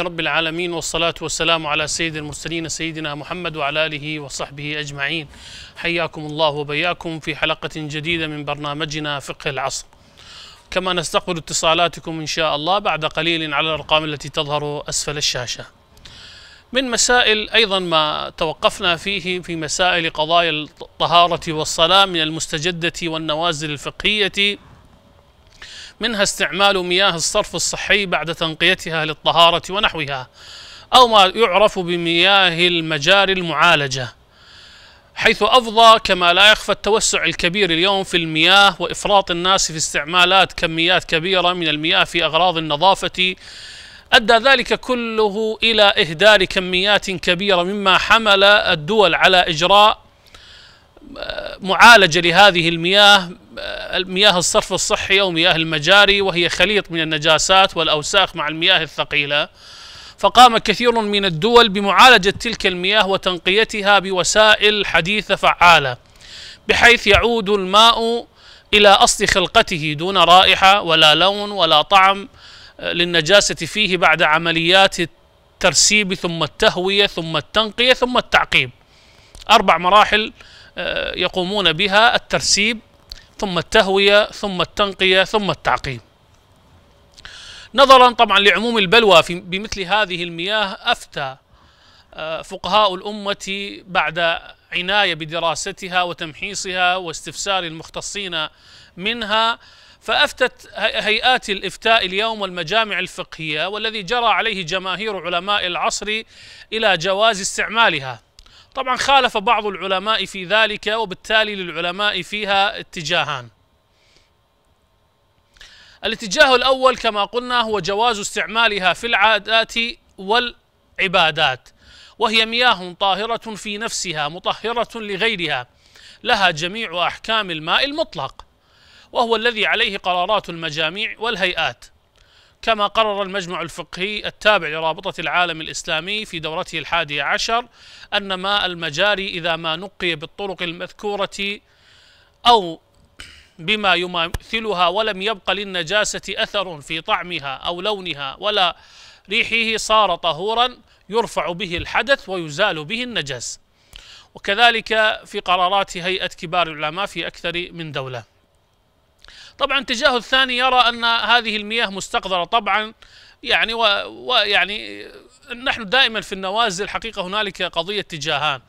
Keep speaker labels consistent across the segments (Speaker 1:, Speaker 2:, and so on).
Speaker 1: رب العالمين والصلاة والسلام على سيد المرسلين سيدنا محمد وعلى آله وصحبه أجمعين حياكم الله وبياكم في حلقة جديدة من برنامجنا فقه العصر كما نستقبل اتصالاتكم إن شاء الله بعد قليل على الأرقام التي تظهر أسفل الشاشة من مسائل أيضا ما توقفنا فيه في مسائل قضايا الطهارة والصلاة من المستجدة والنوازل الفقهية منها استعمال مياه الصرف الصحي بعد تنقيتها للطهارة ونحوها أو ما يعرف بمياه المجاري المعالجة حيث أفضى كما لا يخفى التوسع الكبير اليوم في المياه وإفراط الناس في استعمالات كميات كبيرة من المياه في أغراض النظافة أدى ذلك كله إلى إهدار كميات كبيرة مما حمل الدول على إجراء آه، معالجة لهذه المياه مياه الصرف الصحي أو مياه المجاري وهي خليط من النجاسات والأوساخ مع المياه الثقيلة فقام كثير من الدول بمعالجة تلك المياه وتنقيتها بوسائل حديثة فعالة بحيث يعود الماء إلى أصل خلقته دون رائحة ولا لون ولا طعم آه، للنجاسة فيه بعد عمليات الترسيب ثم التهوية ثم التنقية ثم التعقيم أربع مراحل آه، يقومون بها الترسيب ثم التهوية ثم التنقية ثم التعقيم نظرا طبعا لعموم البلوى في بمثل هذه المياه أفتى آه، فقهاء الأمة بعد عناية بدراستها وتمحيصها واستفسار المختصين منها فأفتت هيئات الإفتاء اليوم والمجامع الفقهية والذي جرى عليه جماهير علماء العصر إلى جواز استعمالها طبعا خالف بعض العلماء في ذلك وبالتالي للعلماء فيها اتجاهان الاتجاه الأول كما قلنا هو جواز استعمالها في العادات والعبادات وهي مياه طاهرة في نفسها مطهرة لغيرها لها جميع أحكام الماء المطلق وهو الذي عليه قرارات المجاميع والهيئات كما قرر المجمع الفقهي التابع لرابطة العالم الإسلامي في دورته الحادية عشر أن ماء المجاري إذا ما نقي بالطرق المذكورة أو بما يماثلها ولم يبق للنجاسة أثر في طعمها أو لونها ولا ريحه صار طهورا يرفع به الحدث ويزال به النجس وكذلك في قرارات هيئة كبار العلماء في أكثر من دولة طبعا اتجاه الثاني يرى أن هذه المياه مستقذرة طبعا يعني ويعني نحن دائما في النوازل حقيقة هنالك قضية اتجاهان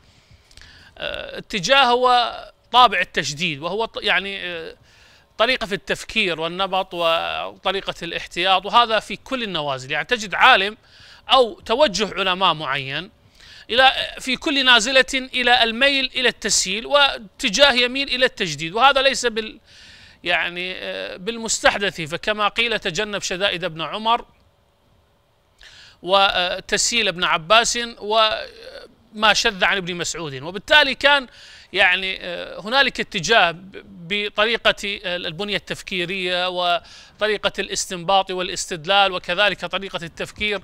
Speaker 1: آه، اتجاه هو طابع التشديد وهو يعني آه، طريقة في التفكير والنبط وطريقة الاحتياط وهذا في كل النوازل يعني تجد عالم أو توجه علماء معين إلى في كل نازلة إلى الميل إلى التسهيل واتجاه يميل إلى التجديد وهذا ليس بال يعني آه، بالمستحدث فكما قيل تجنب شدائد ابن عمر وتسهيل ابن عباس وما آه، شذ عن ابن مسعود وبالتالي كان يعني آه، هنالك اتجاه بطريقة البنية التفكيرية وطريقة الاستنباط والاستدلال وكذلك طريقة التفكير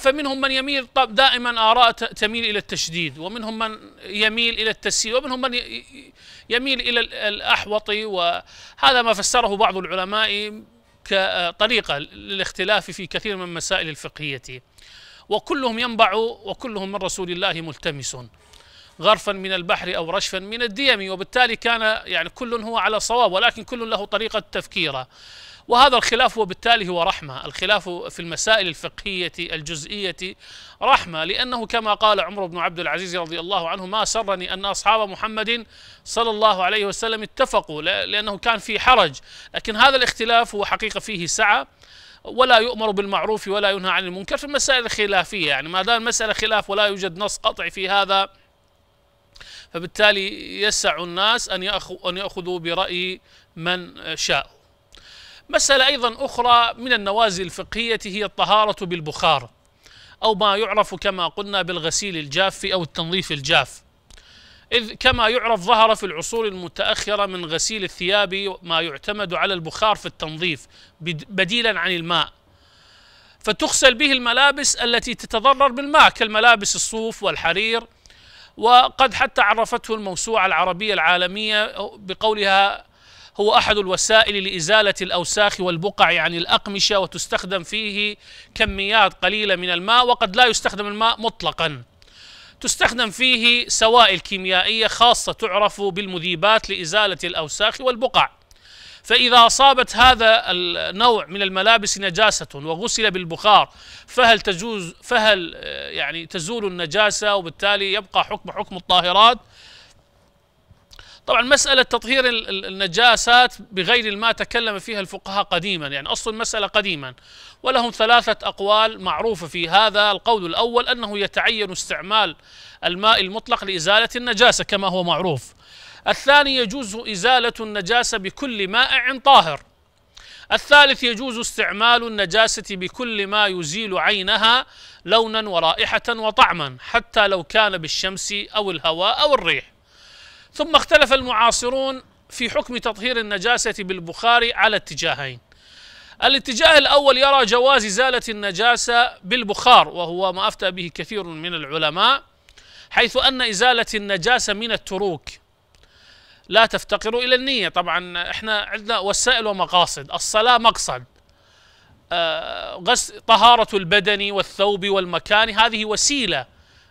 Speaker 1: فمنهم من يميل دائما آراء تميل إلى التشديد ومنهم من يميل إلى التسهيل ومنهم من يميل إلى الأحوط وهذا ما فسره بعض العلماء كطريقة للاختلاف في كثير من المسائل الفقهية وكلهم ينبع وكلهم من رسول الله ملتمس غرفا من البحر أو رشفا من الديم وبالتالي كان يعني كل هو على صواب ولكن كل له طريقة تفكيره وهذا الخلاف وبالتالي هو رحمة الخلاف في المسائل الفقهية الجزئية رحمة لأنه كما قال عمر بن عبد العزيز رضي الله عنه ما سرني أن أصحاب محمد صلى الله عليه وسلم اتفقوا لأنه كان في حرج لكن هذا الاختلاف هو حقيقة فيه سعة ولا يؤمر بالمعروف ولا ينهى عن المنكر في المسائل الخلافية يعني ما دام المسألة خلاف ولا يوجد نص قطعي في هذا فبالتالي يسع الناس أن يأخذوا برأي من شاء مسألة أيضا أخرى من النوازل الفقهية هي الطهارة بالبخار أو ما يعرف كما قلنا بالغسيل الجاف أو التنظيف الجاف إذ كما يعرف ظهر في العصور المتأخرة من غسيل الثياب ما يعتمد على البخار في التنظيف بديلا عن الماء فتغسل به الملابس التي تتضرر بالماء كالملابس الصوف والحرير وقد حتى عرفته الموسوعة العربية العالمية بقولها هو أحد الوسائل لإزالة الأوساخ والبقع عن الأقمشة وتستخدم فيه كميات قليلة من الماء وقد لا يستخدم الماء مطلقا تستخدم فيه سوائل كيميائية خاصة تعرف بالمذيبات لإزالة الأوساخ والبقع فإذا أصابت هذا النوع من الملابس نجاسة وغسل بالبخار فهل تجوز فهل آه، يعني تزول النجاسة وبالتالي يبقى حكم حكم الطاهرات طبعا مسألة تطهير النجاسات بغير الماء تكلم فيها الفقهاء قديما يعني أصل المسألة قديما ولهم ثلاثة أقوال معروفة في هذا القول الأول أنه يتعين استعمال الماء المطلق لإزالة النجاسة كما هو معروف الثاني يجوز إزالة النجاسة بكل مائع طاهر الثالث يجوز استعمال النجاسة بكل ما يزيل عينها لونا ورائحة وطعما حتى لو كان بالشمس أو الهواء أو الريح ثم اختلف المعاصرون في حكم تطهير النجاسة بالبخار على اتجاهين الاتجاه الأول يرى جواز إزالة النجاسة بالبخار وهو ما أفتى به كثير من العلماء حيث أن إزالة النجاسة من التروك لا تفتقر إلى النية طبعا احنا عندنا وسائل ومقاصد الصلاة مقصد آه، غسل طهارة البدن والثوب والمكان هذه وسيلة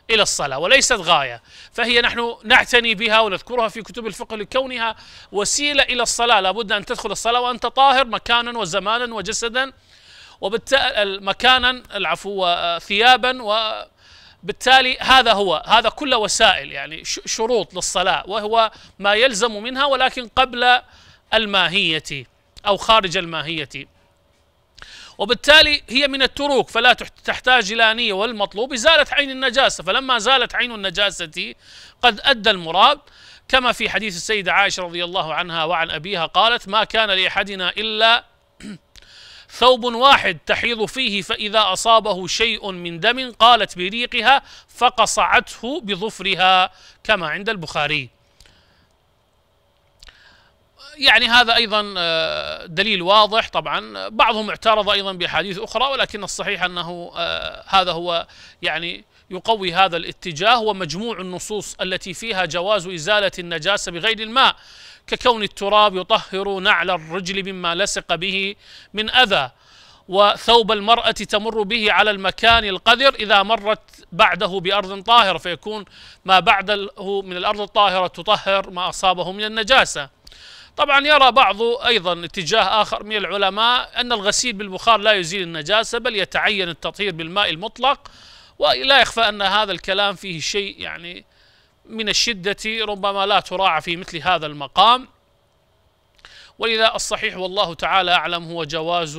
Speaker 1: إلى الصلاة وليست غاية فهي نحن نعتني بها ونذكرها في كتب الفقه لكونها وسيلة إلى الصلاة لابد أن تدخل الصلاة وأنت طاهر مكانا وزمانا وجسدا وبالتالي مكانا العفو ثيابا وبالتالي هذا هو هذا كل وسائل يعني شروط للصلاة وهو ما يلزم منها ولكن قبل الماهية أو خارج الماهية وبالتالي هي من التروك فلا تحتاج إلى نية والمطلوب إزالة عين النجاسة فلما زالت عين النجاسة قد أدى المراد كما في حديث السيدة عائشة رضي الله عنها وعن أبيها قالت ما كان لأحدنا إلا ثوب واحد تحيض فيه فإذا أصابه شيء من دم قالت بريقها فقصعته بظفرها كما عند البخاري يعني هذا ايضا آه، دليل واضح طبعا بعضهم اعترض ايضا باحاديث اخرى ولكن الصحيح انه آه، هذا هو يعني يقوي هذا الاتجاه ومجموع النصوص التي فيها جواز ازاله النجاسه بغير الماء ككون التراب يطهر نعل الرجل مما لصق به من اذى وثوب المرأة تمر به على المكان القذر إذا مرت بعده بأرض طاهرة فيكون ما بعده من الأرض الطاهرة تطهر ما أصابه من النجاسة طبعا يرى بعض أيضا اتجاه آخر من العلماء أن الغسيل بالبخار لا يزيل النجاسة بل يتعين التطهير بالماء المطلق ولا يخفى أن هذا الكلام فيه شيء يعني من الشدة ربما لا تراعى في مثل هذا المقام ولذا الصحيح والله تعالى أعلم هو جواز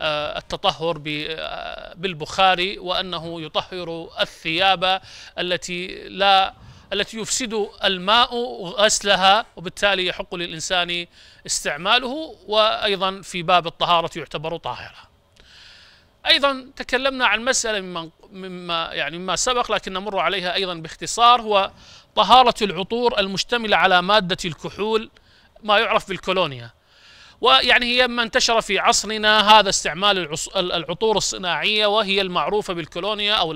Speaker 1: آه، التطهر آه، بالبخاري وأنه يطهر الثياب التي لا التي يفسد الماء غسلها وبالتالي يحق للإنسان استعماله وأيضا في باب الطهارة يعتبر طاهرة أيضا تكلمنا عن مسألة مما, مما يعني مما سبق لكن نمر عليها أيضا باختصار هو طهارة العطور المشتملة على مادة الكحول ما يعرف بالكولونيا ويعني هي ما انتشر في عصرنا هذا استعمال العطور الصناعية وهي المعروفة بالكولونيا أو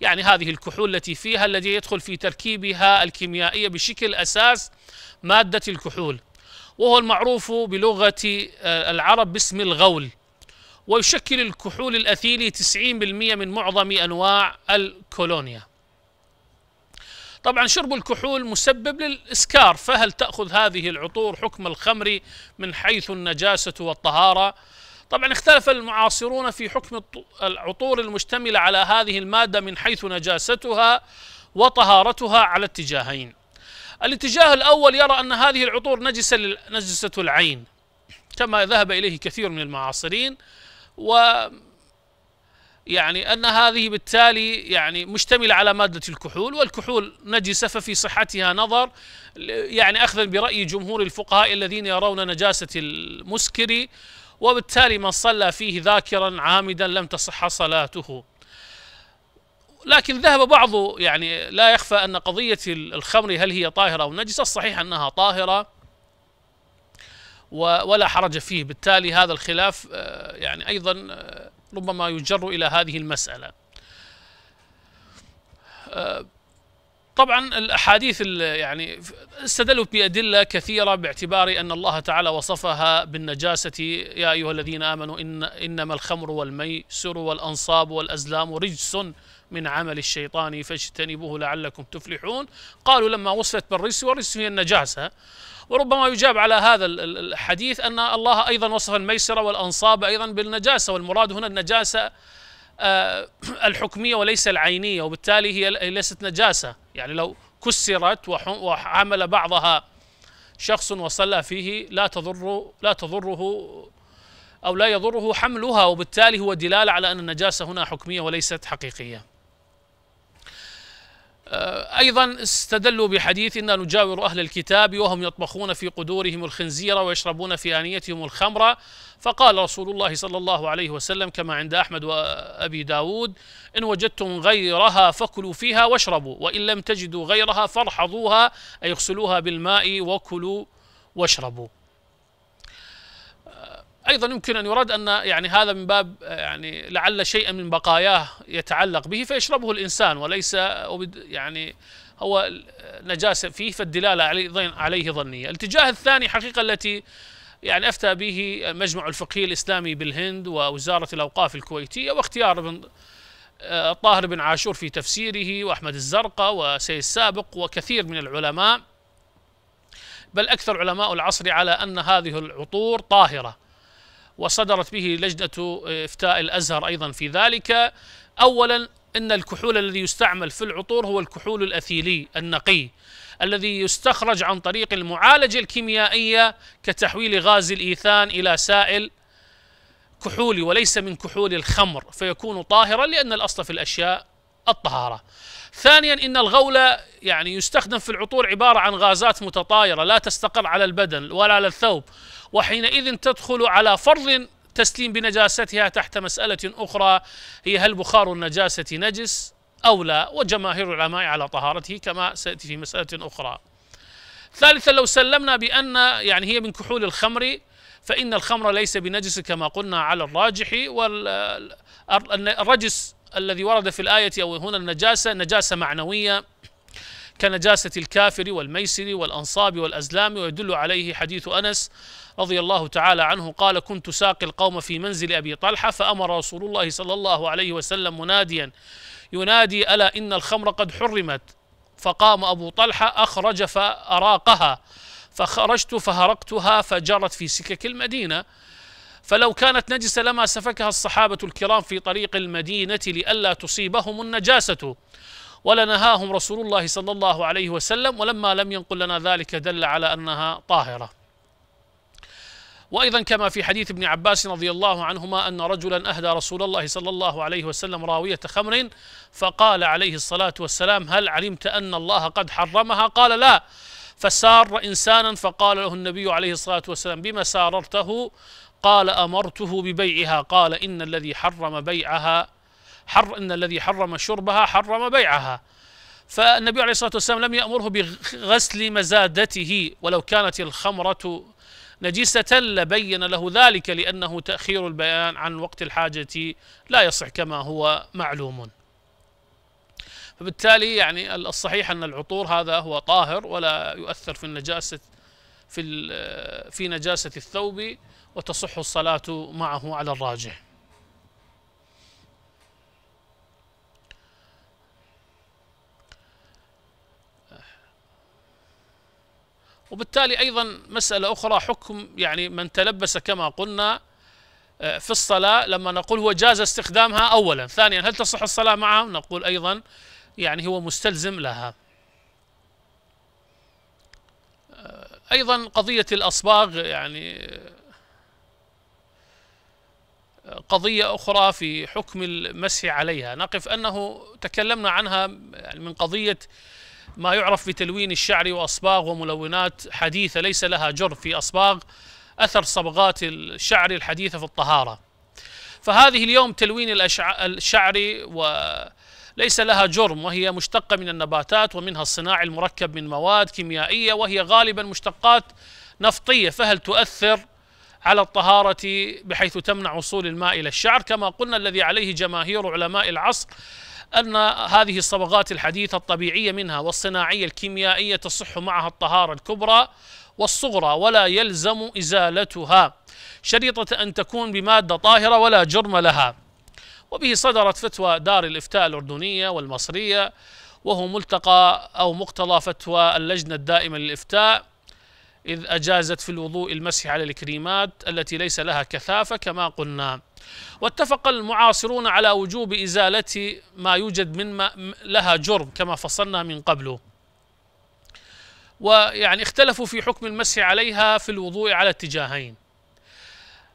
Speaker 1: يعني هذه الكحول التي فيها الذي يدخل في تركيبها الكيميائية بشكل أساس مادة الكحول وهو المعروف بلغة آه، العرب باسم الغول ويشكل الكحول الأثيلي 90% من معظم أنواع الكولونيا طبعا شرب الكحول مسبب للإسكار فهل تأخذ هذه العطور حكم الخمر من حيث النجاسة والطهارة؟ طبعا اختلف المعاصرون في حكم العطور المشتملة على هذه المادة من حيث نجاستها وطهارتها على اتجاهين الاتجاه الأول يرى أن هذه العطور نجسة, نجسة العين كما ذهب إليه كثير من المعاصرين و يعني أن هذه بالتالي يعني مشتملة على مادة الكحول والكحول نجسة ففي صحتها نظر يعني أخذا برأي جمهور الفقهاء الذين يرون نجاسة المسكر وبالتالي من صلى فيه ذاكرا عامدا لم تصح صلاته لكن ذهب بعض يعني لا يخفى أن قضية الخمر هل هي طاهرة أو نجسة الصحيح أنها طاهرة ولا حرج فيه بالتالي هذا الخلاف آه، يعني أيضا آه، ربما يجر إلى هذه المسألة آه، طبعا الاحاديث يعني استدلوا بادله كثيره باعتبار ان الله تعالى وصفها بالنجاسه يا ايها الذين امنوا ان انما الخمر والميسر والانصاب والازلام رجس من عمل الشيطان فاجتنبوه لعلكم تفلحون قالوا لما وصفت بالرجس والرجس هي النجاسه وربما يجاب على هذا الحديث ان الله ايضا وصف الميسر والانصاب ايضا بالنجاسه والمراد هنا النجاسه آه، الحكميه وليس العينيه وبالتالي هي ليست نجاسه يعني لو كسرت وعمل بعضها شخص وصلى فيه لا تضر لا تضره أو لا يضره حملها وبالتالي هو دلالة على أن النجاسة هنا حكمية وليست حقيقية آه، أيضا استدلوا بحديث إنا نجاور أهل الكتاب وهم يطبخون في قدورهم الخنزير ويشربون في آنيتهم الخمره فقال رسول الله صلى الله عليه وسلم كما عند أحمد وأبي داود إن وجدتم غيرها فكلوا فيها واشربوا وإن لم تجدوا غيرها فارحضوها أي اغسلوها بالماء وكلوا واشربوا ايضا يمكن ان يراد ان يعني هذا من باب يعني لعل شيئا من بقاياه يتعلق به فيشربه الانسان وليس يعني هو نجاسه فيه فالدلاله عليه ظنيه، الاتجاه الثاني حقيقه التي يعني أفتى به مجمع الفقهي الإسلامي بالهند ووزارة الأوقاف الكويتية واختيار ابن آه، طاهر بن عاشور في تفسيره وأحمد الزرقاء وسيد السابق وكثير من العلماء بل أكثر علماء العصر على أن هذه العطور طاهرة وصدرت به لجنة آه، إفتاء الأزهر أيضا في ذلك أولا أن الكحول الذي يستعمل في العطور هو الكحول الأثيلي النقي الذي يستخرج عن طريق المعالجة الكيميائية كتحويل غاز الإيثان إلى سائل كحولي وليس من كحول الخمر فيكون طاهرا لأن الأصل في الأشياء الطهارة ثانيا إن الغول يعني يستخدم في العطور عبارة عن غازات متطايرة لا تستقر على البدن ولا على الثوب وحينئذ تدخل على فرض تسليم بنجاستها تحت مسألة أخرى هي هل بخار النجاسة نجس أو لا وجماهير العلماء على طهارته كما سيأتي في مسألة أخرى ثالثا لو سلمنا بأن يعني هي من كحول الخمر فإن الخمر ليس بنجس كما قلنا على الراجح والرجس الذي ورد في الآية أو هنا النجاسة نجاسة معنوية كنجاسة الكافر والميسر والأنصاب والأزلام ويدل عليه حديث أنس رضي الله تعالى عنه قال كنت ساقي القوم في منزل أبي طلحة فأمر رسول الله صلى الله عليه وسلم مناديا ينادي ألا إن الخمر قد حرمت فقام أبو طلحة أخرج فأراقها فخرجت فهرقتها فجرت في سكك المدينة فلو كانت نجسة لما سفكها الصحابة الكرام في طريق المدينة لئلا تصيبهم النجاسة ولنهاهم رسول الله صلى الله عليه وسلم ولما لم ينقل لنا ذلك دل على أنها طاهرة وأيضا كما في حديث ابن عباس رضي الله عنهما أن رجلا أهدى رسول الله صلى الله عليه وسلم راوية خمر فقال عليه الصلاة والسلام هل علمت أن الله قد حرمها قال لا فسار إنسانا فقال له النبي عليه الصلاة والسلام بما ساررته قال أمرته ببيعها قال إن الذي حرم بيعها حر إن الذي حرم شربها حرم بيعها فالنبي عليه الصلاة والسلام لم يأمره بغسل مزادته ولو كانت الخمرة نجسة لبين له ذلك لأنه تأخير البيان عن وقت الحاجة لا يصح كما هو معلوم فبالتالي يعني الصحيح أن العطور هذا هو طاهر ولا يؤثر في النجاسة في في نجاسة الثوب وتصح الصلاة معه على الراجح وبالتالي أيضا مسألة أخرى حكم يعني من تلبس كما قلنا آه، في الصلاة لما نقول هو جاز استخدامها أولا ثانيا هل تصح الصلاة معه نقول أيضا يعني هو مستلزم لها آه، أيضا قضية الأصباغ يعني قضية أخرى في حكم المسح عليها نقف أنه تكلمنا عنها يعني من قضية ما يعرف بتلوين الشعر وأصباغ وملونات حديثة ليس لها جر في أصباغ أثر صبغات الشعر الحديثة في الطهارة فهذه اليوم تلوين الشعر و ليس لها جرم وهي مشتقة من النباتات ومنها الصناعي المركب من مواد كيميائية وهي غالبا مشتقات نفطية فهل تؤثر على الطهارة بحيث تمنع وصول الماء إلى الشعر كما قلنا الذي عليه جماهير علماء العصر أن هذه الصبغات الحديثة الطبيعية منها والصناعية الكيميائية تصح معها الطهارة الكبرى والصغرى ولا يلزم إزالتها شريطة أن تكون بمادة طاهرة ولا جرم لها وبه صدرت فتوى دار الإفتاء الأردنية والمصرية وهو ملتقى أو مقتضى فتوى اللجنة الدائمة للإفتاء إذ أجازت في الوضوء المسح على الكريمات التي ليس لها كثافة كما قلنا واتفق المعاصرون على وجوب إزالة ما يوجد من ما لها جرم كما فصلنا من قبل ويعني اختلفوا في حكم المسح عليها في الوضوء على اتجاهين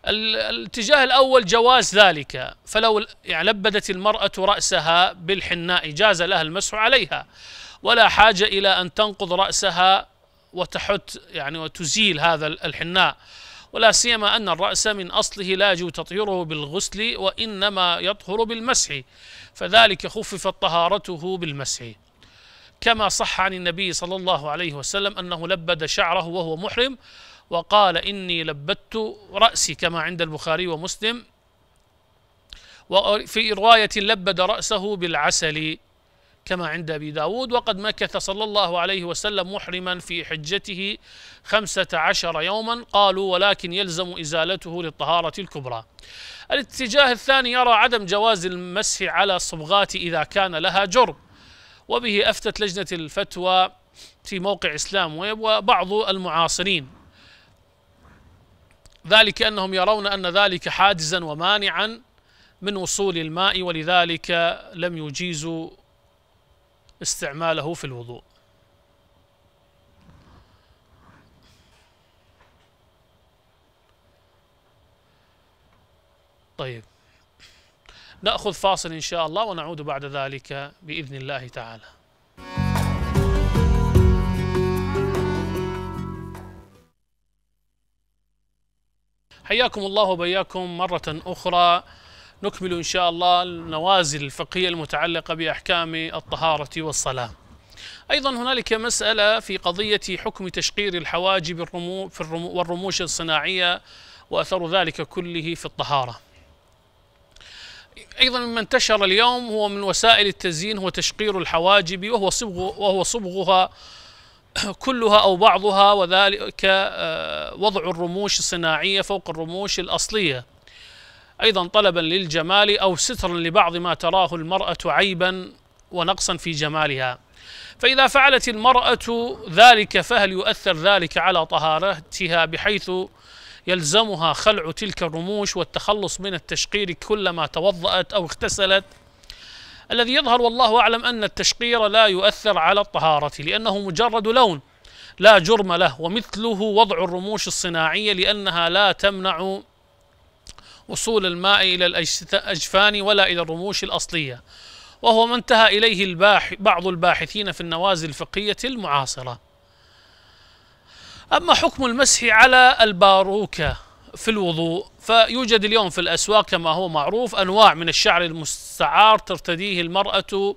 Speaker 1: الاتجاه الأول جواز ذلك فلو يعني لبدت المرأة رأسها بالحناء جاز لها المسح عليها ولا حاجة إلى أن تنقض رأسها وتحت يعني وتزيل هذا الحناء ولا سيما أن الرأس من أصله لا يجب تطهيره بالغسل وإنما يطهر بالمسح فذلك خففت طهارته بالمسح كما صح عن النبي صلى الله عليه وسلم أنه لبد شعره وهو محرم وقال إني لبدت رأسي كما عند البخاري ومسلم وفي رواية لبد رأسه بالعسل كما عند أبي داود وقد مكث صلى الله عليه وسلم محرما في حجته خمسة عشر يوما قالوا ولكن يلزم إزالته للطهارة الكبرى الاتجاه الثاني يرى عدم جواز المسح على الصبغات إذا كان لها جرم وبه أفتت لجنة الفتوى في موقع إسلام ويب وبعض المعاصرين ذلك أنهم يرون أن ذلك حاجزا ومانعا من وصول الماء ولذلك لم يجيزوا استعماله في الوضوء طيب نأخذ فاصل إن شاء الله ونعود بعد ذلك بإذن الله تعالى حياكم الله وبياكم مرة أخرى نكمل إن شاء الله النوازل الفقهية المتعلقة بأحكام الطهارة والصلاة أيضا هنالك مسألة في قضية حكم تشقير الحواجب الرمو في الرمو والرموش الصناعية وأثر ذلك كله في الطهارة أيضا مما انتشر اليوم هو من وسائل التزيين هو تشقير الحواجب وهو صبغ وهو صبغها كلها أو بعضها وذلك آه، وضع الرموش الصناعية فوق الرموش الأصلية أيضا طلبا للجمال أو سترا لبعض ما تراه المرأة عيبا ونقصا في جمالها فإذا فعلت المرأة ذلك فهل يؤثر ذلك على طهارتها بحيث يلزمها خلع تلك الرموش والتخلص من التشقير كلما توضأت أو اغتسلت الذي يظهر والله أعلم أن التشقير لا يؤثر على الطهارة لأنه مجرد لون لا جرم له ومثله وضع الرموش الصناعية لأنها لا تمنع وصول الماء إلى الأجفان ولا إلى الرموش الأصلية وهو ما انتهى إليه الباح بعض الباحثين في النوازل الفقهية المعاصرة أما حكم المسح على الباروكة في الوضوء فيوجد اليوم في الأسواق كما هو معروف أنواع من الشعر المستعار ترتديه المرأة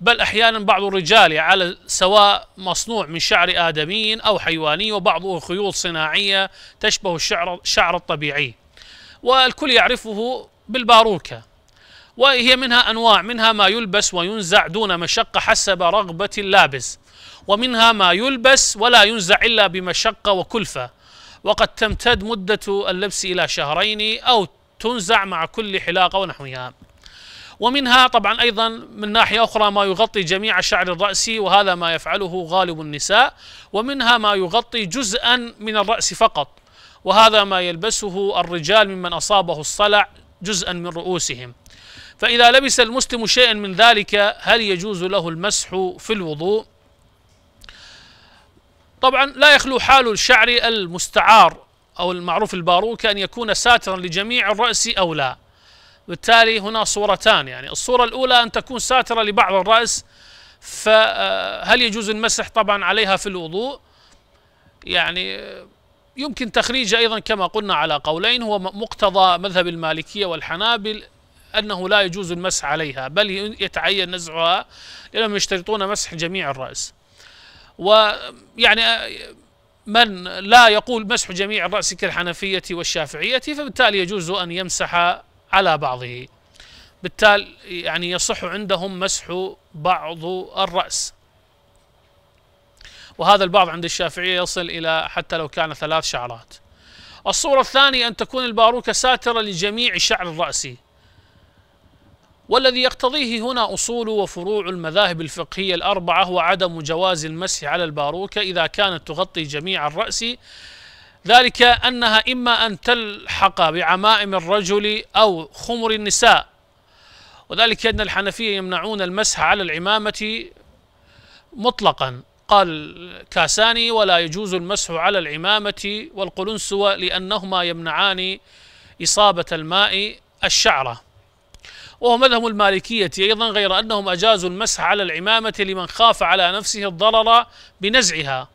Speaker 1: بل أحيانا بعض الرجال على سواء مصنوع من شعر آدمي أو حيواني وبعضه خيوط صناعية تشبه الشعر, الشعر الطبيعي والكل يعرفه بالباروكة وهي منها أنواع منها ما يلبس وينزع دون مشقة حسب رغبة اللابس ومنها ما يلبس ولا ينزع إلا بمشقة وكلفة وقد تمتد مدة اللبس إلى شهرين أو تنزع مع كل حلاقة ونحوها ومنها طبعا أيضا من ناحية أخرى ما يغطي جميع شعر الرأس وهذا ما يفعله غالب النساء ومنها ما يغطي جزءا من الرأس فقط وهذا ما يلبسه الرجال ممن أصابه الصلع جزءا من رؤوسهم فإذا لبس المسلم شيئا من ذلك هل يجوز له المسح في الوضوء طبعا لا يخلو حال الشعر المستعار أو المعروف الباروك أن يكون ساترا لجميع الرأس أو لا بالتالي هنا صورتان يعني الصورة الأولى أن تكون ساترة لبعض الرأس فهل يجوز المسح طبعا عليها في الوضوء يعني يمكن تخريجه أيضا كما قلنا على قولين هو مقتضى مذهب المالكية والحنابل أنه لا يجوز المسح عليها بل يتعين نزعها لأنهم يشترطون مسح جميع الرأس ويعني آه، من لا يقول مسح جميع الرأس كالحنفية والشافعية فبالتالي يجوز أن يمسح على بعضه بالتالي يعني يصح عندهم مسح بعض الرأس وهذا البعض عند الشافعية يصل إلى حتى لو كان ثلاث شعرات الصورة الثانية أن تكون الباروكة ساترة لجميع الشعر الرأسي والذي يقتضيه هنا أصول وفروع المذاهب الفقهية الأربعة هو عدم جواز المسح على الباروكة إذا كانت تغطي جميع الرأس ذلك أنها إما أن تلحق بعمائم الرجل أو خمر النساء وذلك أن الحنفية يمنعون المسح على العمامة مطلقا قال كاساني ولا يجوز المسح على العمامة والقلنسوة لأنهما يمنعان إصابة الماء الشعرة وهو مذهب المالكية أيضا غير أنهم أجازوا المسح على العمامة لمن خاف على نفسه الضرر بنزعها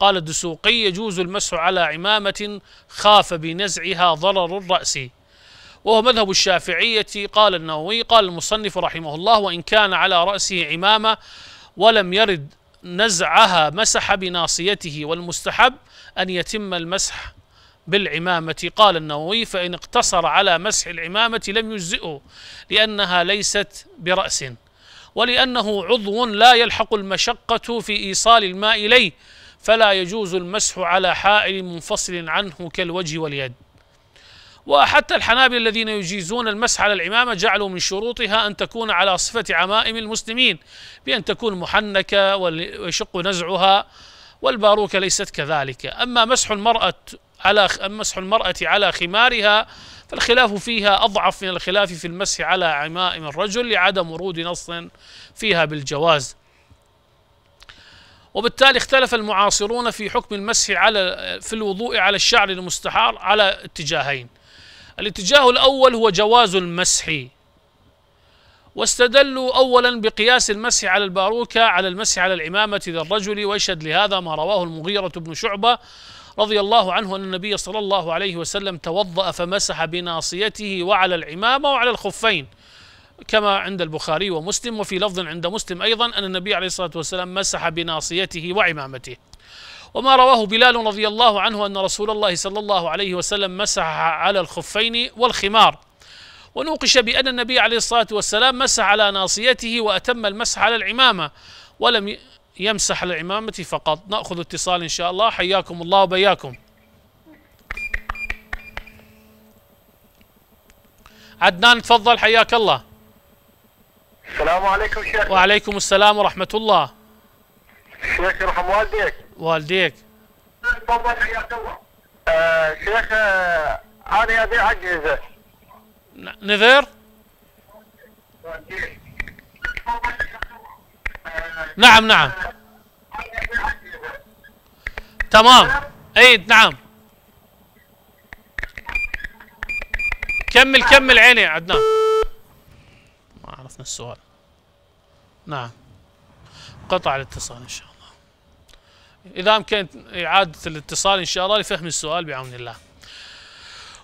Speaker 1: قال الدسوقي يجوز المسح على عمامة خاف بنزعها ضرر الرأس وهو مذهب الشافعية قال النووي قال المصنف رحمه الله وإن كان على رأسه عمامة ولم يرد نزعها مسح بناصيته والمستحب أن يتم المسح بالعمامة قال النووي فإن اقتصر على مسح العمامة لم يجزئه لأنها ليست برأس ولأنه عضو لا يلحق المشقة في إيصال الماء إليه فلا يجوز المسح على حائل منفصل عنه كالوجه واليد وحتى الحنابلة الذين يجيزون المسح على العمامة جعلوا من شروطها أن تكون على صفة عمائم المسلمين بأن تكون محنكة ويشق نزعها والباروكة ليست كذلك أما مسح المرأة على مسح المرأة على خمارها فالخلاف فيها أضعف من الخلاف في المسح على عمائم الرجل لعدم ورود نص فيها بالجواز وبالتالي اختلف المعاصرون في حكم المسح على في الوضوء على الشعر المستحار على اتجاهين الاتجاه الأول هو جواز المسح واستدلوا أولا بقياس المسح على الباروكة على المسح على العمامة للرجل ويشهد لهذا ما رواه المغيرة بن شعبة رضي الله عنه أن النبي صلى الله عليه وسلم توضأ فمسح بناصيته وعلى العمامة وعلى الخفين كما عند البخاري ومسلم وفي لفظ عند مسلم أيضا أن النبي عليه الصلاة والسلام مسح بناصيته وعمامته وما رواه بلال رضي الله عنه أن رسول الله صلى الله عليه وسلم مسح على الخفين والخمار ونوقش بأن النبي عليه الصلاة والسلام مسح على ناصيته وأتم المسح على العمامة ولم يمسح على العمامة فقط نأخذ اتصال إن شاء الله حياكم الله وبياكم عدنان تفضل حياك الله
Speaker 2: السلام عليكم شيخ
Speaker 1: وعليكم السلام ورحمة الله
Speaker 2: شيخ يرحم والديك والديك؟ حياك الله. شيخ انا ابيع اجهزه.
Speaker 1: نذر؟ نعم نعم. تمام اي نعم. كمل كمل عيني عدنان. ما عرفنا السؤال. نعم. قطع الاتصال ان شاء الله. إذا أمكن إعادة الاتصال إن شاء الله لفهم السؤال بعون الله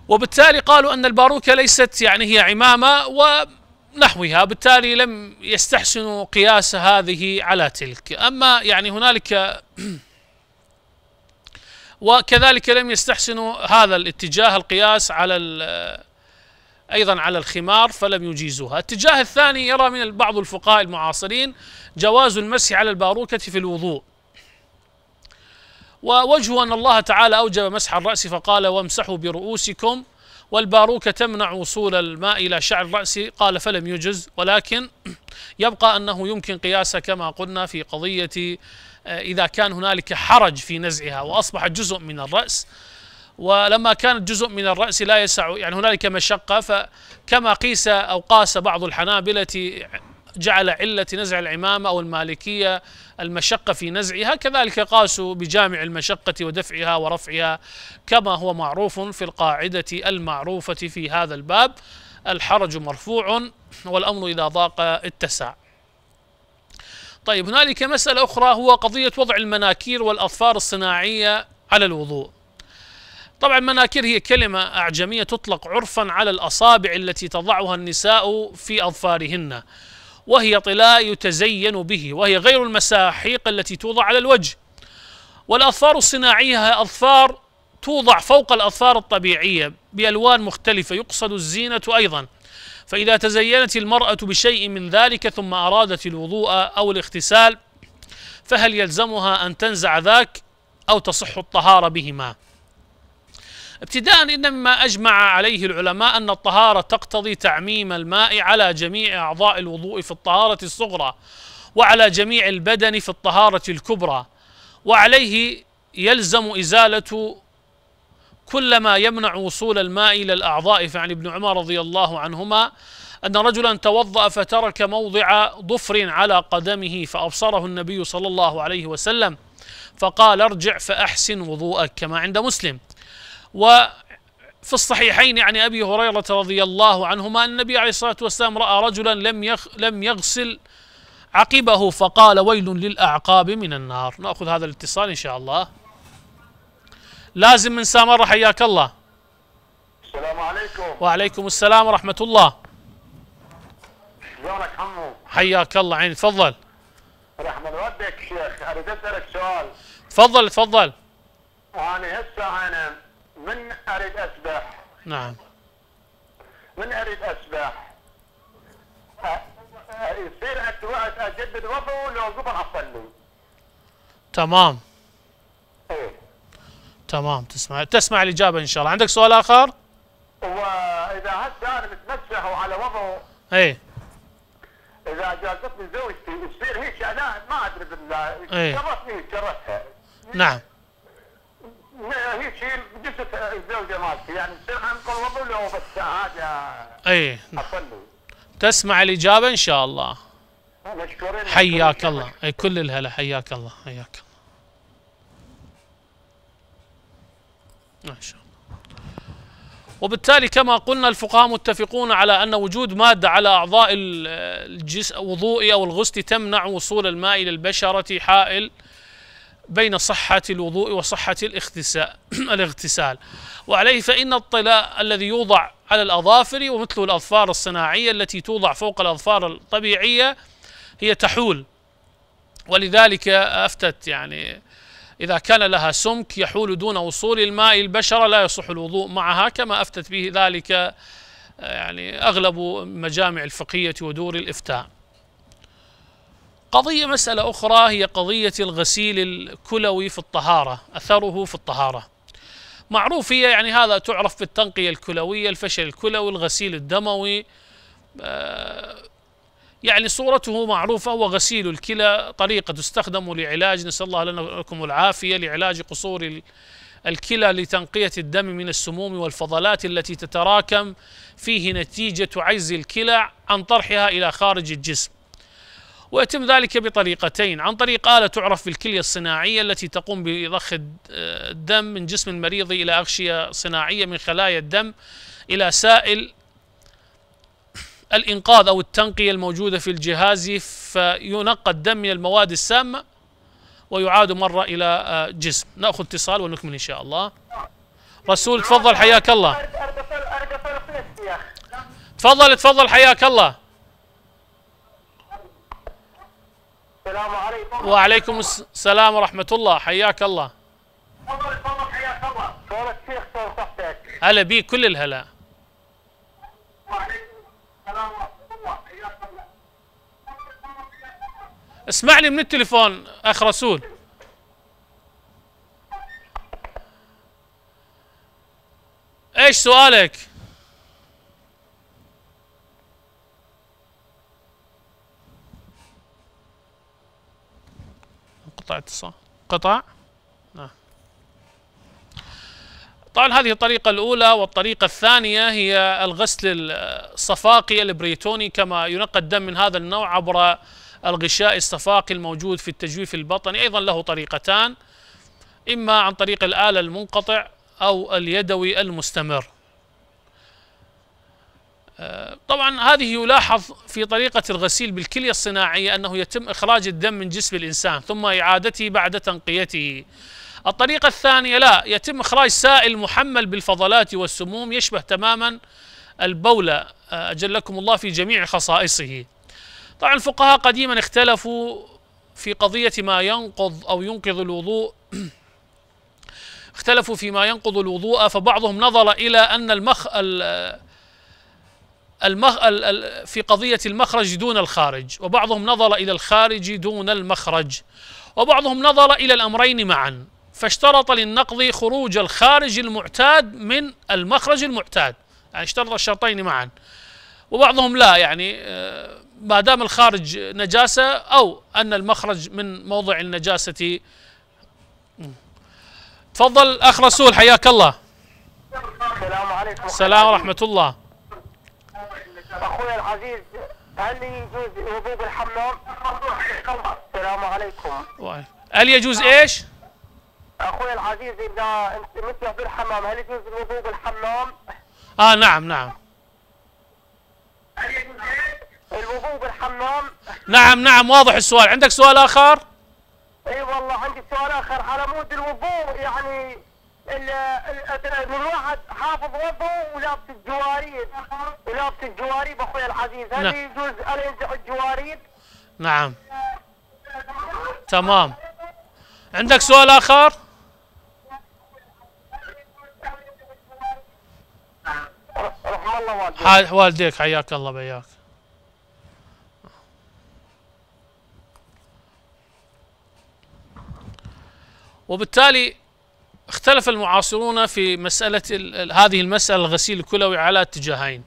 Speaker 1: وبالتالي قالوا أن الباروكة ليست يعني هي عمامة ونحوها بالتالي لم يستحسنوا قياس هذه على تلك أما يعني هنالك وكذلك لم يستحسنوا هذا الاتجاه القياس على أيضا على الخمار فلم يجيزوها الاتجاه الثاني يرى من بعض الفقهاء المعاصرين جواز المسح على الباروكة في الوضوء ووجه أن الله تعالى أوجب مسح الرأس فقال وامسحوا برؤوسكم والباروكة تمنع وصول الماء إلى شعر الرأس قال فلم يجز ولكن يبقى أنه يمكن قياسه كما قلنا في قضية آه، إذا كان هنالك حرج في نزعها وأصبحت جزء من الرأس ولما كانت جزء من الرأس لا يسع يعني هنالك مشقة فكما قيس أو قاس بعض الحنابلة جعل علة نزع العمامة أو المالكية المشقة في نزعها كذلك قاسوا بجامع المشقة ودفعها ورفعها كما هو معروف في القاعدة المعروفة في هذا الباب الحرج مرفوع والأمر إذا ضاق اتسع طيب هنالك مسألة أخرى هو قضية وضع المناكير والأظفار الصناعية على الوضوء طبعا مناكير هي كلمة أعجمية تطلق عرفا على الأصابع التي تضعها النساء في أظفارهن وهي طلاء يتزين به وهي غير المساحيق التي توضع على الوجه والأظفار الصناعية هي أظفار توضع فوق الأظفار الطبيعية بألوان مختلفة يقصد الزينة أيضا فإذا تزينت المرأة بشيء من ذلك ثم أرادت الوضوء أو الاغتسال فهل يلزمها أن تنزع ذاك أو تصح الطهارة بهما ابتداء إن مما أجمع عليه العلماء أن الطهارة تقتضي تعميم الماء على جميع أعضاء الوضوء في الطهارة الصغرى وعلى جميع البدن في الطهارة الكبرى وعليه يلزم إزالة كل ما يمنع وصول الماء إلى الأعضاء فعن ابن عمر رضي الله عنهما أن رجلا توضأ فترك موضع ضفر على قدمه فأبصره النبي صلى الله عليه وسلم فقال ارجع فأحسن وضوءك كما عند مسلم وفي الصحيحين عن ابي هريره رضي الله عنهما ان النبي عليه الصلاه والسلام راى رجلا لم يخ لم يغسل عقبه فقال ويل للاعقاب من النار ناخذ هذا الاتصال ان شاء الله لازم من سامره حياك الله
Speaker 2: السلام عليكم
Speaker 1: وعليكم السلام ورحمه الله
Speaker 2: شلونك عمو
Speaker 1: حياك الله عيني تفضل
Speaker 2: رحمة ودك شيخ اريد اسالك سؤال
Speaker 1: تفضل تفضل
Speaker 2: انا هسه انا من أريد أسبح نعم من أريد أسبح يصير أجدد وضوء لو قبل أصلي تمام إيه
Speaker 1: تمام تسمع تسمع الإجابة إن شاء الله عندك سؤال آخر؟
Speaker 2: وإذا هسه أنا متمسح وعلى وضوء إيه إذا جازتني زوجتي يصير هيك أنا ما أدري بالله ايه شرفني شرفها نعم شيء الزوجه مالتي يعني صرنا بس هذا
Speaker 1: اي تسمع الاجابه ان شاء الله مشكورين حياك الله اي كل الهلا حياك الله حياك الله ما شاء الله وبالتالي كما قلنا الفقهاء متفقون على أن وجود مادة على أعضاء الجسم وضوئي أو الغسل تمنع وصول الماء إلى البشرة حائل بين صحة الوضوء وصحة الاغتسال وعليه فإن الطلاء الذي يوضع على الأظافر ومثله الأظفار الصناعية التي توضع فوق الأظفار الطبيعية هي تحول ولذلك أفتت يعني إذا كان لها سمك يحول دون وصول الماء البشرة لا يصح الوضوء معها كما أفتت به ذلك آه، يعني أغلب مجامع الفقهية ودور الإفتاء قضية مسألة أخرى هي قضية الغسيل الكلوي في الطهارة أثره في الطهارة معروف هي يعني هذا تعرف بالتنقية الكلوية الفشل الكلوي الغسيل الدموي آه، يعني صورته معروفة وغسيل الكلى طريقة تستخدم لعلاج نسأل الله لنا ولكم العافية لعلاج قصور الكلى لتنقية الدم من السموم والفضلات التي تتراكم فيه نتيجة عجز الكلى عن طرحها إلى خارج الجسم ويتم ذلك بطريقتين عن طريق آلة تعرف بالكلية الصناعية التي تقوم بضخ الدم من جسم المريض إلى أغشية صناعية من خلايا الدم إلى سائل الإنقاذ أو التنقية الموجودة في الجهاز فينقى الدم من المواد السامة ويعاد مرة إلى جسم نأخذ اتصال ونكمل إن شاء الله رسول تفضل حياك الله تفضل تفضل حياك الله السلام عليكم وعليكم السلام ورحمة الله حياك الله
Speaker 2: تفضل تفضل حياك الله شلون الشيخ شلون صحتك؟
Speaker 1: هلا بيك كل الهلا
Speaker 2: وعليكم السلام ورحمة الله حياك الله
Speaker 1: اسمعني من التليفون اخ رسول ايش سؤالك؟ قطعت الصوت قطع نعم طبعا هذه الطريقة الأولى والطريقة الثانية هي الغسل الصفاقي البريتوني كما ينقى الدم من هذا النوع عبر الغشاء الصفاقي الموجود في التجويف البطني أيضا له طريقتان إما عن طريق الآلة المنقطع أو اليدوي المستمر طبعا هذه يلاحظ في طريقة الغسيل بالكلية الصناعية أنه يتم إخراج الدم من جسم الإنسان ثم إعادته بعد تنقيته الطريقة الثانية لا يتم إخراج سائل محمل بالفضلات والسموم يشبه تماما البولة أجلكم الله في جميع خصائصه طبعا الفقهاء قديما اختلفوا في قضية ما ينقض أو ينقض الوضوء اختلفوا فيما ينقض الوضوء فبعضهم نظر إلى أن المخ المخ... في قضية المخرج دون الخارج وبعضهم نظر إلى الخارج دون المخرج وبعضهم نظر إلى الأمرين معا فاشترط للنقض خروج الخارج المعتاد من المخرج المعتاد يعني اشترط الشرطين معا وبعضهم لا يعني آه، ما دام الخارج نجاسة أو أن المخرج من موضع النجاسة تفضل أخ رسول حياك الله السلام عليكم السلام ورحمة الله اخوي العزيز
Speaker 2: هل يجوز وضوء بالحمام؟ السلام
Speaker 1: عليكم. هل يجوز ايش؟ اخوي العزيز اذا انت في بالحمام هل يجوز الوضوء بالحمام؟ اه نعم نعم.
Speaker 2: هل يجوز ايش؟ الوضوء بالحمام؟
Speaker 1: نعم نعم واضح السؤال، عندك سؤال اخر؟
Speaker 2: اي والله عندي سؤال اخر على مود الوضوء يعني الواحد حافظ وضعه ولابس الجواريد ولابس الجواريد اخوي العزيز هل نعم. يجوز ارجع الجواريد؟
Speaker 1: نعم تمام عندك سؤال اخر؟
Speaker 2: رحم الله والديك
Speaker 1: والديك حياك الله بياك وبالتالي اختلف المعاصرون في مسألة هذه المسألة الغسيل الكلوي على اتجاهين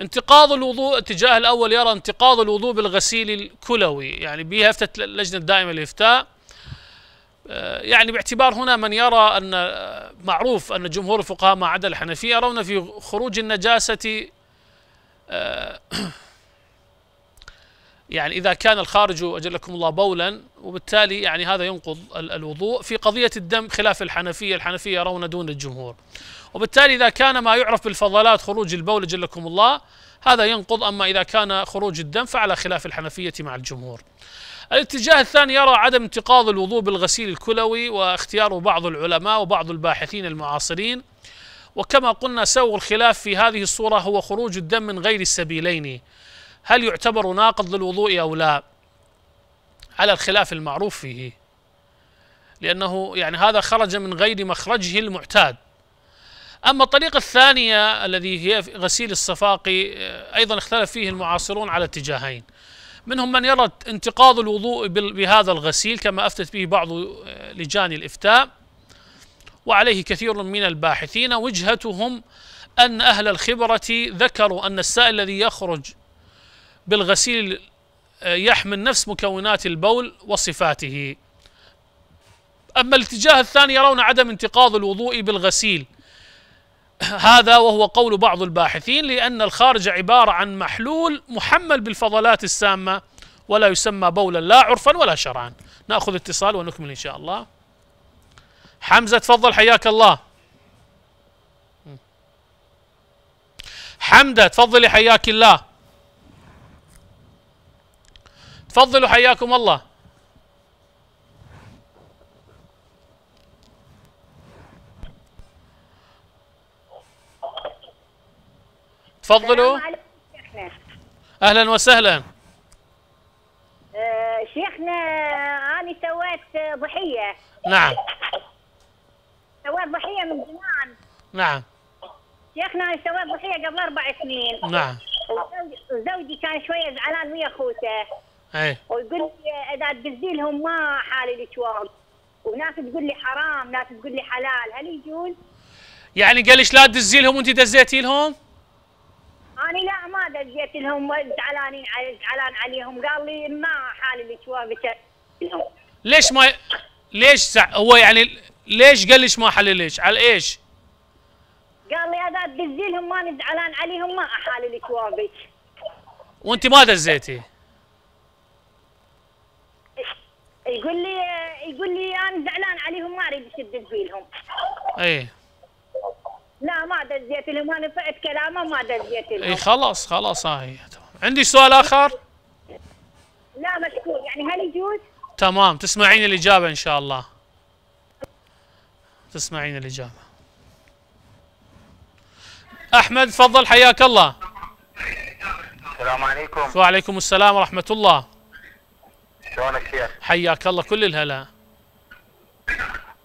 Speaker 1: انتقاض الوضوء الاتجاه الأول يرى انتقاض الوضوء بالغسيل الكلوي يعني بها أفتت اللجنة الدائمة للإفتاء آه، يعني باعتبار هنا من يرى أن آه، معروف أن جمهور الفقهاء ما عدا الحنفية يرون في خروج النجاسة آه، يعني إذا كان الخارج أجلكم الله بولا وبالتالي يعني هذا ينقض الوضوء في قضية الدم خلاف الحنفية الحنفية يرون دون الجمهور وبالتالي إذا كان ما يعرف بالفضلات خروج البول أجلكم الله هذا ينقض أما إذا كان خروج الدم فعلى خلاف الحنفية مع الجمهور الاتجاه الثاني يرى عدم انتقاض الوضوء بالغسيل الكلوي واختيار بعض العلماء وبعض الباحثين المعاصرين وكما قلنا سوء الخلاف في هذه الصورة هو خروج الدم من غير السبيلين هل يعتبر ناقض للوضوء أو لا على الخلاف المعروف فيه لأنه يعني هذا خرج من غير مخرجه المعتاد أما الطريقة الثانية الذي هي غسيل الصفاقي آه، أيضا اختلف فيه المعاصرون على اتجاهين منهم من يرى انتقاض الوضوء بهذا الغسيل كما أفتت به بعض آه، لجان الإفتاء وعليه كثير من الباحثين وجهتهم أن أهل الخبرة ذكروا أن السائل الذي يخرج بالغسيل آه، يحمل نفس مكونات البول وصفاته أما الاتجاه الثاني يرون عدم انتقاض الوضوء بالغسيل هذا وهو قول بعض الباحثين لأن الخارج عبارة عن محلول محمل بالفضلات السامة ولا يسمى بولا لا عرفا ولا شرعا نأخذ اتصال ونكمل إن شاء الله حمزة تفضل حياك الله حمدة تفضلي حياك الله تفضلوا حياكم الله تفضلوا اهلا وسهلا
Speaker 2: أه شيخنا انا سويت ضحيه نعم سويت ضحيه من زمان نعم شيخنا انا سويت ضحيه قبل اربع سنين نعم وزوجي كان شويه زعلان ويا اخوته إيه. ويقول لي اذا تقزي لهم ما حالي الشوام وناس تقول لي حرام ناس تقول لي حلال هل يجوز؟
Speaker 1: يعني قال لك لا تدزي لهم وانت دزيتي لهم؟
Speaker 2: انا لا ما دزيت لهم زعلانين زعلان عليهم قال لي ما حالي الشوام لهم
Speaker 1: ليش ما ليش هو يعني ليش قال ليش ما حللش على ايش؟
Speaker 2: قال لي اذا تدزي لهم ما زعلان عليهم ما احالي كوابك
Speaker 1: وانت ما دزيتي؟
Speaker 2: يقول لي يقول لي انا زعلان عليهم ما اريد اشد فيهم ايه لا ما دزيت لهم انا فقت كلامه ما دزيت لهم اي
Speaker 1: خلاص خلاص هاي آه، عندي سؤال اخر؟
Speaker 2: لا مشكور يعني هل
Speaker 1: يجوز؟ تمام تسمعين الاجابه ان شاء الله تسمعين الاجابه احمد تفضل حياك الله
Speaker 2: السلام عليكم
Speaker 1: وعليكم السلام ورحمه الله شلونك شيخ؟ حياك الله كل الهلا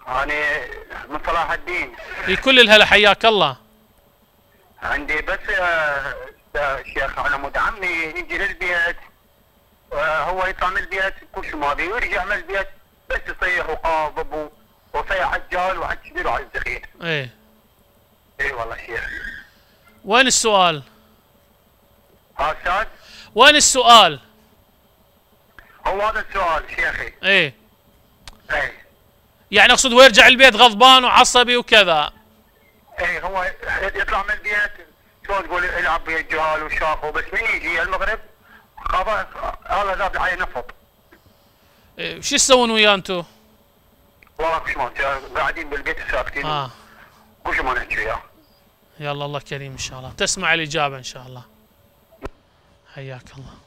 Speaker 2: أنا من صلاح الدين
Speaker 1: اي كل الهلا حياك الله
Speaker 2: عندي بس آه، شيخ على مود عمي يجي للبيت آه، هو يطلع من البيت كل شيء ما بيه ويرجع من البيت بس يصيح وقاضب وصيح على الجال وعلى الكبير وعلى الصغير. ايه. اي والله شيخ.
Speaker 1: وين السؤال؟ ها استاذ؟ وين السؤال؟
Speaker 2: هو هذا السؤال شيخي
Speaker 1: ايه ايه يعني اقصد هو يرجع البيت غضبان وعصبي وكذا
Speaker 2: ايه هو يطلع من البيت شلون تقول يلعب ويا الجهال وشافه بس من يجي المغرب خلاص هذا زاد عليه نفط
Speaker 1: إيه شو تسوون وياه انتم؟
Speaker 2: والله ما قاعدين بالبيت ساكتين اه وش ما نحكي وياه
Speaker 1: يلا الله كريم ان شاء الله تسمع الاجابه ان شاء الله حياك الله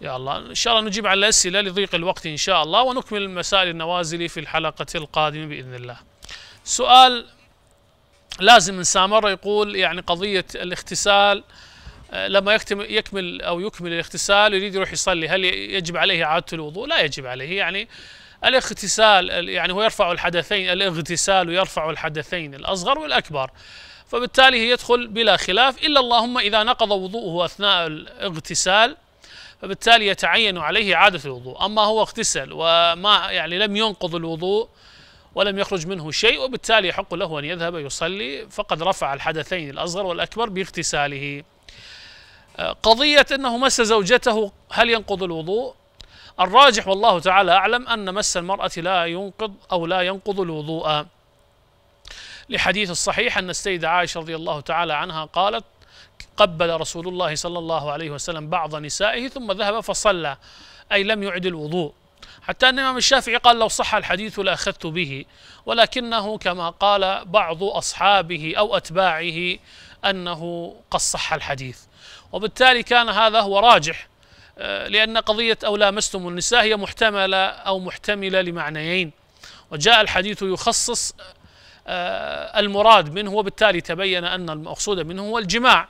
Speaker 1: يا الله إن شاء الله نجيب على الأسئلة لضيق الوقت إن شاء الله ونكمل المسائل النوازلي في الحلقة القادمة بإذن الله سؤال لازم من سامر يقول يعني قضية الاغتسال آه، لما يكتم يكمل أو يكمل الاغتسال يريد يروح يصلي هل يجب عليه إعادة الوضوء؟ لا يجب عليه يعني الاغتسال يعني هو يرفع الحدثين الاغتسال يرفع الحدثين الأصغر والأكبر فبالتالي يدخل بلا خلاف إلا اللهم إذا نقض وضوءه أثناء الاغتسال فبالتالي يتعين عليه إعادة الوضوء أما هو اغتسل وما يعني لم ينقض الوضوء ولم يخرج منه شيء وبالتالي يحق له أن يذهب يصلي فقد رفع الحدثين الأصغر والأكبر باغتساله آه، قضية أنه مس زوجته هل ينقض الوضوء الراجح والله تعالى أعلم أن مس المرأة لا ينقض أو لا ينقض الوضوء لحديث الصحيح أن السيدة عائشة رضي الله تعالى عنها قالت قبل رسول الله صلى الله عليه وسلم بعض نسائه ثم ذهب فصلى أي لم يعد الوضوء حتى أن الإمام الشافعي قال لو صح الحديث لأخذت به ولكنه كما قال بعض أصحابه أو أتباعه أنه قد صح الحديث وبالتالي كان هذا هو راجح آه، لأن قضية أو لامستم النساء هي محتملة أو محتملة لمعنيين وجاء الحديث يخصص آه، المراد منه وبالتالي تبين أن المقصود منه هو الجماع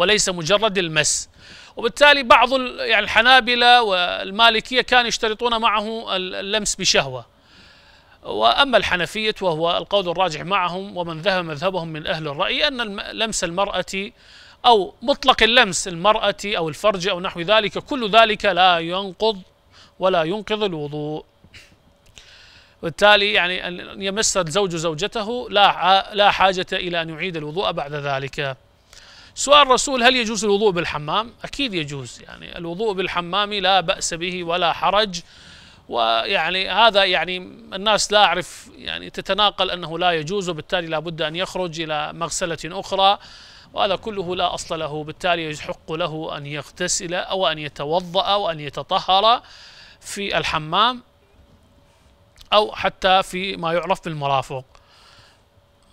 Speaker 1: وليس مجرد المس وبالتالي بعض يعني الحنابلة والمالكية كانوا يشترطون معه اللمس بشهوة وأما الحنفية وهو القول الراجح معهم ومن ذهب مذهبهم من أهل الرأي أن لمس المرأة أو مطلق اللمس المرأة أو الفرج أو نحو ذلك كل ذلك لا ينقض ولا ينقض الوضوء وبالتالي يعني أن يمس الزوج زوجته لا لا حاجة إلى أن يعيد الوضوء بعد ذلك سؤال الرسول هل يجوز الوضوء بالحمام؟ أكيد يجوز يعني الوضوء بالحمام لا بأس به ولا حرج ويعني هذا يعني الناس لا أعرف يعني تتناقل أنه لا يجوز وبالتالي لا بد أن يخرج إلى مغسلة أخرى وهذا كله لا أصل له بالتالي يحق له أن يغتسل أو أن يتوضأ أو أن يتطهر في الحمام أو حتى في ما يعرف بالمرافق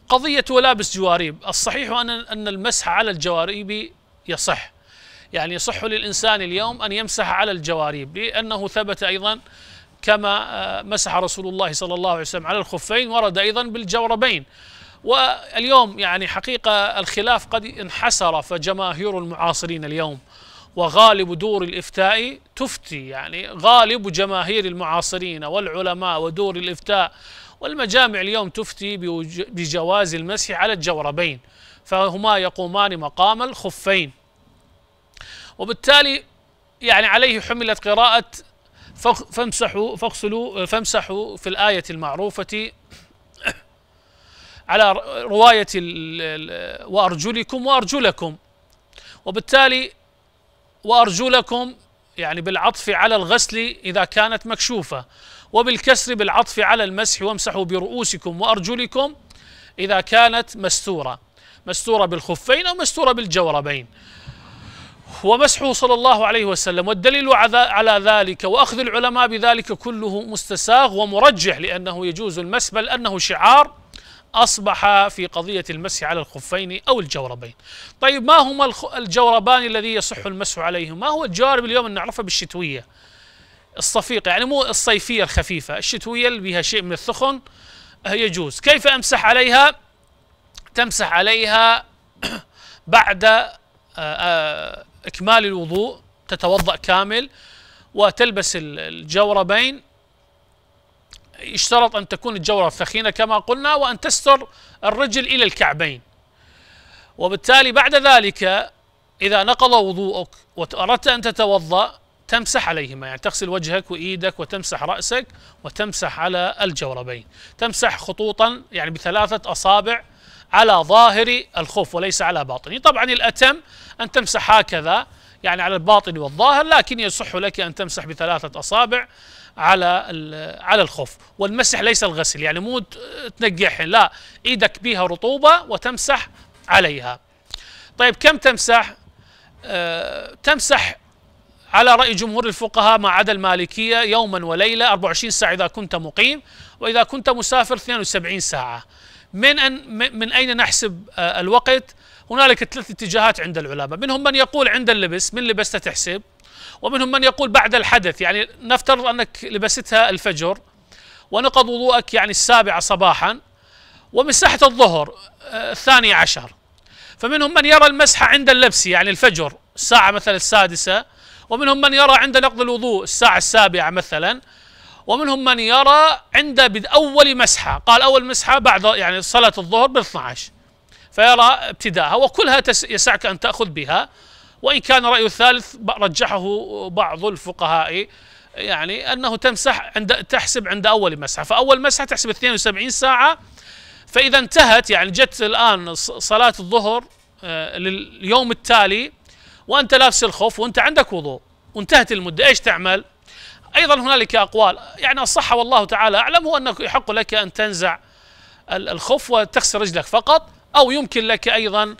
Speaker 1: قضية ولابس جواريب الصحيح أن المسح على الجواريب يصح يعني يصح للإنسان اليوم أن يمسح على الجواريب لأنه ثبت أيضا كما آه، مسح رسول الله صلى الله عليه وسلم على الخفين ورد أيضا بالجوربين واليوم يعني حقيقة الخلاف قد انحسر فجماهير المعاصرين اليوم وغالب دور الإفتاء تفتي يعني غالب جماهير المعاصرين والعلماء ودور الإفتاء والمجامع اليوم تفتي بجواز المسح على الجوربين فهما يقومان مقام الخفين وبالتالي يعني عليه حملت قراءة فامسحوا فاغسلوا فامسحوا في الآية المعروفة على رواية وأرجلكم وأرجلكم وبالتالي وأرجلكم يعني بالعطف على الغسل إذا كانت مكشوفة وبالكسر بالعطف على المسح وامسحوا برؤوسكم وأرجلكم إذا كانت مستورة مستورة بالخفين أو مستورة بالجوربين ومسحه صلى الله عليه وسلم والدليل على ذلك وأخذ العلماء بذلك كله مستساغ ومرجح لأنه يجوز المسح بل أنه شعار أصبح في قضية المسح على الخفين أو الجوربين طيب ما هما الجوربان الذي يصح المسح عليهما ما هو الجوارب اليوم نعرفها بالشتوية الصفيقة يعني مو الصيفية الخفيفة الشتوية اللي بها شيء من الثخن يجوز كيف أمسح عليها تمسح عليها بعد آه، آه، إكمال الوضوء تتوضأ كامل وتلبس الجوربين يشترط أن تكون الجورب ثخينة كما قلنا وأن تستر الرجل إلى الكعبين وبالتالي بعد ذلك إذا نقض وضوءك وأردت أن تتوضأ تمسح عليهما يعني تغسل وجهك وإيدك وتمسح رأسك وتمسح على الجوربين تمسح خطوطا يعني بثلاثة أصابع على ظاهر الخف وليس على باطنه طبعا الأتم أن تمسح هكذا يعني على الباطن والظاهر لكن يصح لك أن تمسح بثلاثة أصابع على على الخف والمسح ليس الغسل يعني مو تنقح يعني لا ايدك بها رطوبه وتمسح عليها طيب كم تمسح آه تمسح على رأي جمهور الفقهاء ما عدا المالكية يوما وليلة 24 ساعة إذا كنت مقيم وإذا كنت مسافر 72 ساعة من أن من أين نحسب آه، الوقت هنالك ثلاث اتجاهات عند العلماء منهم من يقول عند اللبس من لبست تحسب ومنهم من يقول بعد الحدث يعني نفترض أنك لبستها الفجر ونقض وضوءك يعني السابعة صباحا ومساحة الظهر آه، الثاني عشر فمنهم من يرى المسحة عند اللبس يعني الفجر الساعة مثلا السادسة ومنهم من يرى عند نقض الوضوء الساعة السابعة مثلا ومنهم من يرى عند أول مسحة قال أول مسحة بعد يعني صلاة الظهر بال 12 فيرى ابتداءها وكلها يسعك أن تأخذ بها وإن كان رأي الثالث رجحه بعض الفقهاء يعني أنه تمسح عند تحسب عند أول مسحة فأول مسحة تحسب 72 ساعة فإذا انتهت يعني جت الآن صلاة الظهر آه، لليوم التالي وأنت لابس الخوف وأنت عندك وضوء وانتهت المدة إيش تعمل أيضا هنالك أقوال يعني الصحة والله تعالى أعلم هو انه يحق لك أن تنزع الخف وتغسل رجلك فقط أو يمكن لك أيضا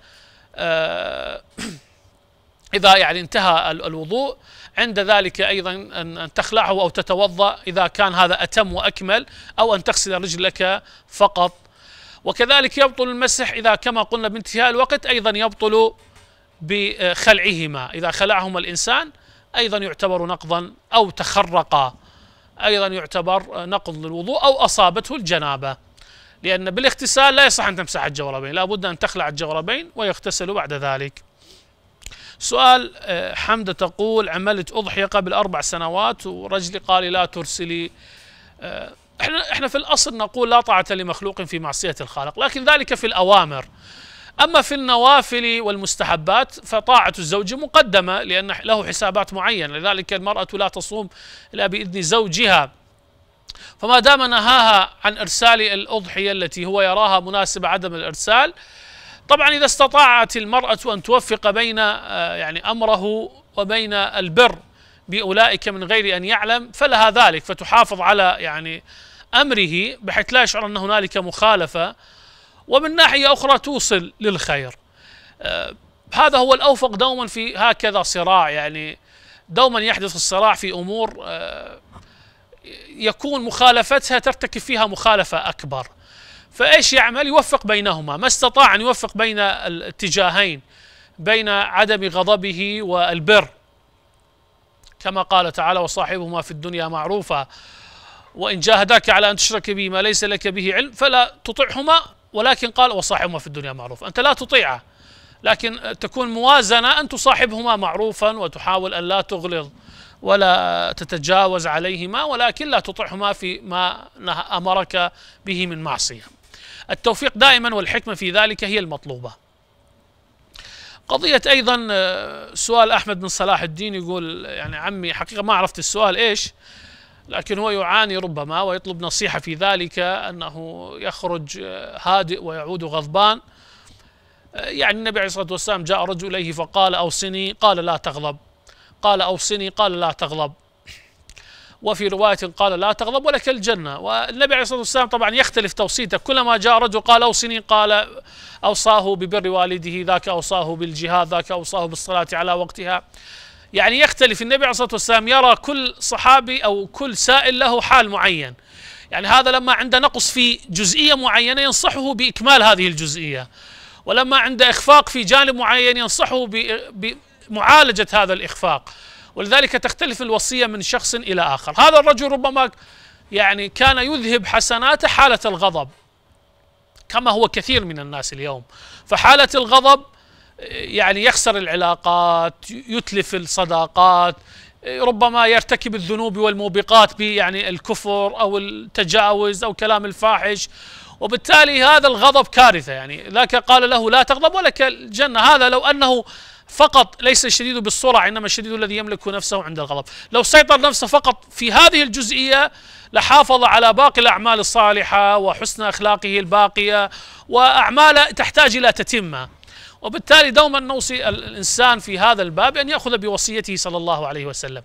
Speaker 1: آه، إذا يعني انتهى الوضوء عند ذلك أيضا أن تخلعه أو تتوضأ إذا كان هذا أتم وأكمل أو أن تغسل رجلك فقط وكذلك يبطل المسح إذا كما قلنا بانتهاء الوقت أيضا يبطل بخلعهما إذا خلعهما الإنسان أيضا يعتبر نقضا أو تخرقا أيضا يعتبر نقض للوضوء أو أصابته الجنابة لأن بالاغتسال لا يصح أن تمسح الجوربين لا بد أن تخلع الجوربين ويغتسل بعد ذلك سؤال آه، حمدة تقول عملت أضحية قبل أربع سنوات ورجلي قال لا ترسلي آه، احنا احنا في الاصل نقول لا طاعة لمخلوق في معصية الخالق، لكن ذلك في الأوامر. أما في النوافل والمستحبات فطاعة الزوج مقدمة لأن له حسابات معينة لذلك المرأة لا تصوم إلا بإذن زوجها فما دام نهاها عن إرسال الأضحية التي هو يراها مناسبة عدم الإرسال طبعا إذا استطاعت المرأة أن توفق بين آه، يعني أمره وبين البر بأولئك من غير أن يعلم فلها ذلك فتحافظ على يعني أمره بحيث لا يشعر أن هنالك مخالفة ومن ناحية أخرى توصل للخير آه، هذا هو الأوفق دوما في هكذا صراع يعني دوما يحدث الصراع في أمور آه، يكون مخالفتها ترتكب فيها مخالفة أكبر فإيش يعمل يوفق بينهما ما استطاع أن يوفق بين الاتجاهين بين عدم غضبه والبر كما قال تعالى وصاحبهما في الدنيا معروفة وإن جاهداك على أن تشرك به ما ليس لك به علم فلا تطعهما ولكن قال وصاحبهما في الدنيا معروف أنت لا تطيعه لكن تكون موازنة أن تصاحبهما معروفا وتحاول أن لا تغلظ ولا تتجاوز عليهما ولكن لا تطعهما في ما أمرك به من معصية التوفيق دائما والحكمة في ذلك هي المطلوبة قضية أيضا آه، سؤال أحمد بن صلاح الدين يقول يعني عمي حقيقة ما عرفت السؤال إيش لكن هو يعاني ربما ويطلب نصيحة في ذلك أنه يخرج هادئ ويعود غضبان يعني النبي عليه الصلاة والسلام جاء رجل إليه فقال أوصني قال لا تغضب قال أوصني قال لا تغضب وفي رواية قال لا تغضب ولك الجنة والنبي عليه الصلاة والسلام طبعا يختلف توصيته كلما جاء رجل قال أوصني قال أوصاه ببر والده ذاك أوصاه بالجهاد ذاك أوصاه بالصلاة على وقتها يعني يختلف النبي عليه الصلاة والسلام يرى كل صحابي أو كل سائل له حال معين يعني هذا لما عنده نقص في جزئية معينة ينصحه بإكمال هذه الجزئية ولما عنده إخفاق في جانب معين ينصحه بمعالجة هذا الإخفاق ولذلك تختلف الوصية من شخص إلى آخر هذا الرجل ربما يعني كان يذهب حسناته حالة الغضب كما هو كثير من الناس اليوم فحالة الغضب يعني يخسر العلاقات يتلف الصداقات ربما يرتكب الذنوب والموبقات يعني الكفر أو التجاوز أو كلام الفاحش وبالتالي هذا الغضب كارثة يعني ذاك قال له لا تغضب ولك الجنة هذا لو أنه فقط ليس الشديد بالسرعة إنما الشديد الذي يملك نفسه عند الغضب لو سيطر نفسه فقط في هذه الجزئية لحافظ على باقي الأعمال الصالحة وحسن أخلاقه الباقية وأعماله تحتاج إلى تتمة وبالتالي دوما نوصي الإنسان في هذا الباب أن يأخذ بوصيته صلى الله عليه وسلم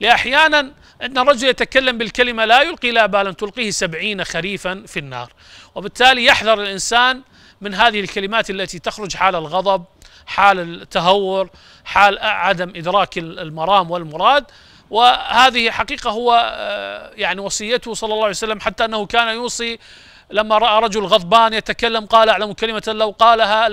Speaker 1: لأحيانا أن الرجل يتكلم بالكلمة لا يلقي لا بالا تلقيه سبعين خريفا في النار وبالتالي يحذر الإنسان من هذه الكلمات التي تخرج حال الغضب حال التهور حال عدم إدراك المرام والمراد وهذه حقيقة هو آه، يعني وصيته صلى الله عليه وسلم حتى أنه كان يوصي لما رأى رجل غضبان يتكلم قال أعلم كلمة لو قالها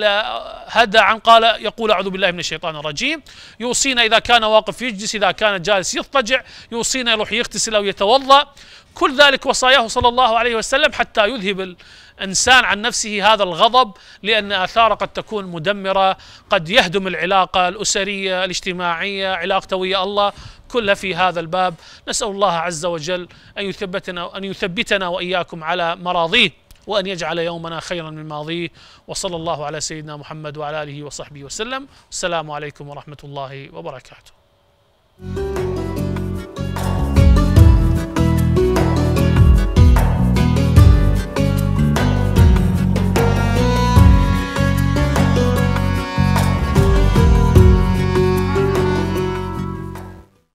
Speaker 1: هدى عن قال يقول أعوذ بالله من الشيطان الرجيم يوصينا إذا كان واقف يجلس إذا كان جالس يضطجع يوصينا يروح يغتسل أو يتوضأ كل ذلك وصاياه صلى الله عليه وسلم حتى يذهب الإنسان عن نفسه هذا الغضب لأن آثاره قد تكون مدمرة قد يهدم العلاقة الأسرية الاجتماعية علاقته ويا الله كلها في هذا الباب نسأل الله عز وجل أن يثبتنا أن يثبتنا وإياكم على مراضيه وأن يجعل يومنا خيرا من ماضيه وصلى الله على سيدنا محمد وعلى آله وصحبه وسلم والسلام عليكم ورحمة الله وبركاته